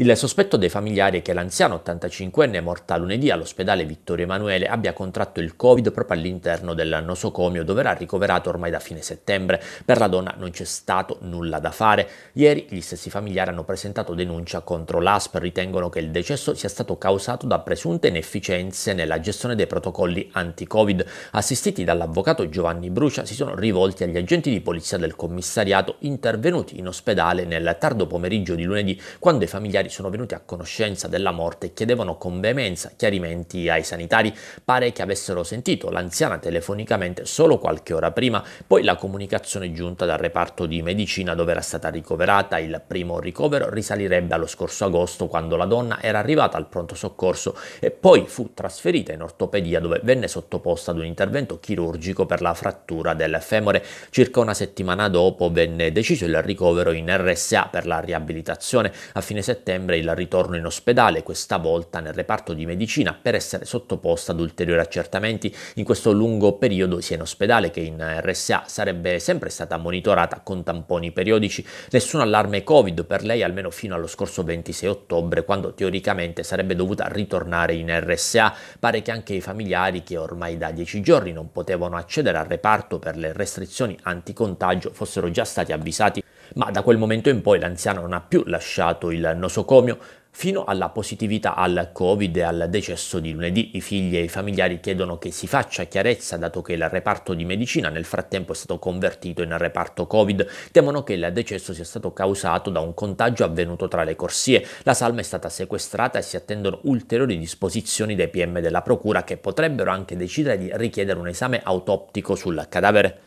Il sospetto dei familiari è che l'anziano 85enne morta lunedì all'ospedale Vittorio Emanuele abbia contratto il Covid proprio all'interno del nosocomio dove era ricoverato ormai da fine settembre. Per la donna non c'è stato nulla da fare. Ieri gli stessi familiari hanno presentato denuncia contro l'ASP, ritengono che il decesso sia stato causato da presunte inefficienze nella gestione dei protocolli anti-Covid. Assistiti dall'avvocato Giovanni Brucia si sono rivolti agli agenti di polizia del commissariato intervenuti in ospedale nel tardo pomeriggio di lunedì quando i familiari familiari sono venuti a conoscenza della morte e chiedevano con veemenza chiarimenti ai sanitari. Pare che avessero sentito l'anziana telefonicamente solo qualche ora prima, poi la comunicazione giunta dal reparto di medicina dove era stata ricoverata. Il primo ricovero risalirebbe allo scorso agosto quando la donna era arrivata al pronto soccorso e poi fu trasferita in ortopedia dove venne sottoposta ad un intervento chirurgico per la frattura del femore. Circa una settimana dopo venne deciso il ricovero in RSA per la riabilitazione. A fine settembre settembre il ritorno in ospedale, questa volta nel reparto di medicina, per essere sottoposta ad ulteriori accertamenti. In questo lungo periodo, sia in ospedale che in RSA, sarebbe sempre stata monitorata con tamponi periodici. Nessun allarme Covid per lei, almeno fino allo scorso 26 ottobre, quando teoricamente sarebbe dovuta ritornare in RSA. Pare che anche i familiari, che ormai da dieci giorni non potevano accedere al reparto per le restrizioni anticontagio, fossero già stati avvisati ma da quel momento in poi l'anziano non ha più lasciato il nosocomio fino alla positività al Covid e al decesso di lunedì. I figli e i familiari chiedono che si faccia chiarezza dato che il reparto di medicina nel frattempo è stato convertito in reparto Covid. Temono che il decesso sia stato causato da un contagio avvenuto tra le corsie. La salma è stata sequestrata e si attendono ulteriori disposizioni dei PM della Procura che potrebbero anche decidere di richiedere un esame autoptico sul cadavere.